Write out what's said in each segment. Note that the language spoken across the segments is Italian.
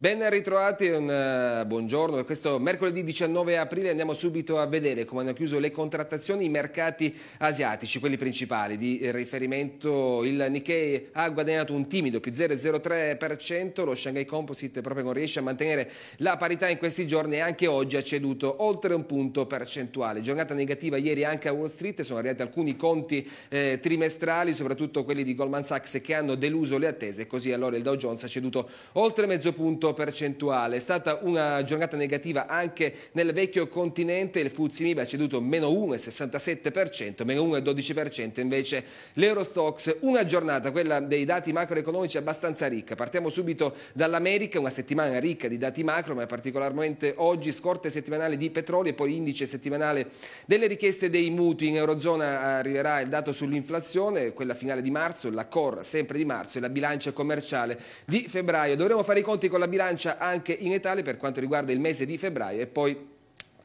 Ben ritrovati, un eh, buongiorno. Questo mercoledì 19 aprile andiamo subito a vedere come hanno chiuso le contrattazioni i mercati asiatici, quelli principali. Di riferimento il Nikkei ha guadagnato un timido più 0,03%, lo Shanghai Composite proprio non riesce a mantenere la parità in questi giorni e anche oggi ha ceduto oltre un punto percentuale. Giornata negativa ieri anche a Wall Street, sono arrivati alcuni conti eh, trimestrali, soprattutto quelli di Goldman Sachs che hanno deluso le attese, così allora il Dow Jones ha ceduto oltre mezzo punto punto percentuale. È stata una giornata negativa anche nel vecchio continente, il Fuzimib ha ceduto meno 1,67%, meno 1,12% invece l'Eurostox. Una giornata, quella dei dati macroeconomici abbastanza ricca. Partiamo subito dall'America, una settimana ricca di dati macro, ma particolarmente oggi scorte settimanali di petrolio e poi indice settimanale delle richieste dei mutui. In Eurozona arriverà il dato sull'inflazione, quella finale di marzo, la COR sempre di marzo e la bilancia commerciale di febbraio. Dovremo fare i conti con la bilancia bilancia anche in Italia per quanto riguarda il mese di febbraio e poi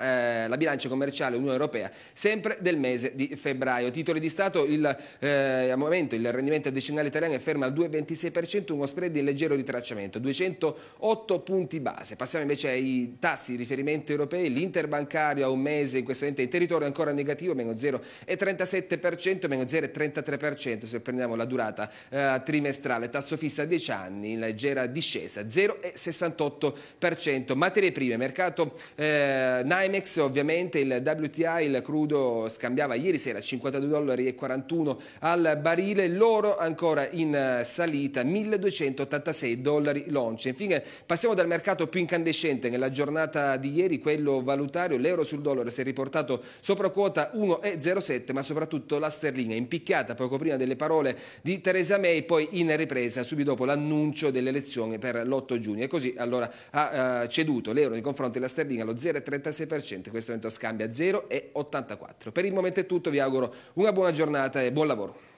eh, la bilancia commerciale Unione Europea, sempre del mese di febbraio. Titoli di Stato, il, eh, a momento il rendimento decennale italiano è fermo al 2,26%, uno spread in leggero ritracciamento, 208 punti base. Passiamo invece ai tassi di riferimento europei, l'interbancario a un mese in questo momento in territorio ancora negativo, meno 0,37%, meno 0,33% se prendiamo la durata eh, trimestrale, tasso fisso a 10 anni in leggera discesa, 0,68%. Materie prime, mercato eh, Naim Timex ovviamente il WTI, il crudo scambiava ieri sera 52 dollari e 41 al barile, l'oro ancora in eh, salita 1286 dollari l'once. Infine passiamo dal mercato più incandescente nella giornata di ieri, quello valutario, l'euro sul dollaro si è riportato sopra quota 1,07 ma soprattutto la sterlina impicchiata poco prima delle parole di Theresa May, poi in ripresa subito dopo l'annuncio dell'elezione per l'8 giugno e così allora ha eh, ceduto l'euro nei confronti della sterlina allo 0,36% 10%, questo è un scambio 0,84. Per il momento è tutto, vi auguro una buona giornata e buon lavoro.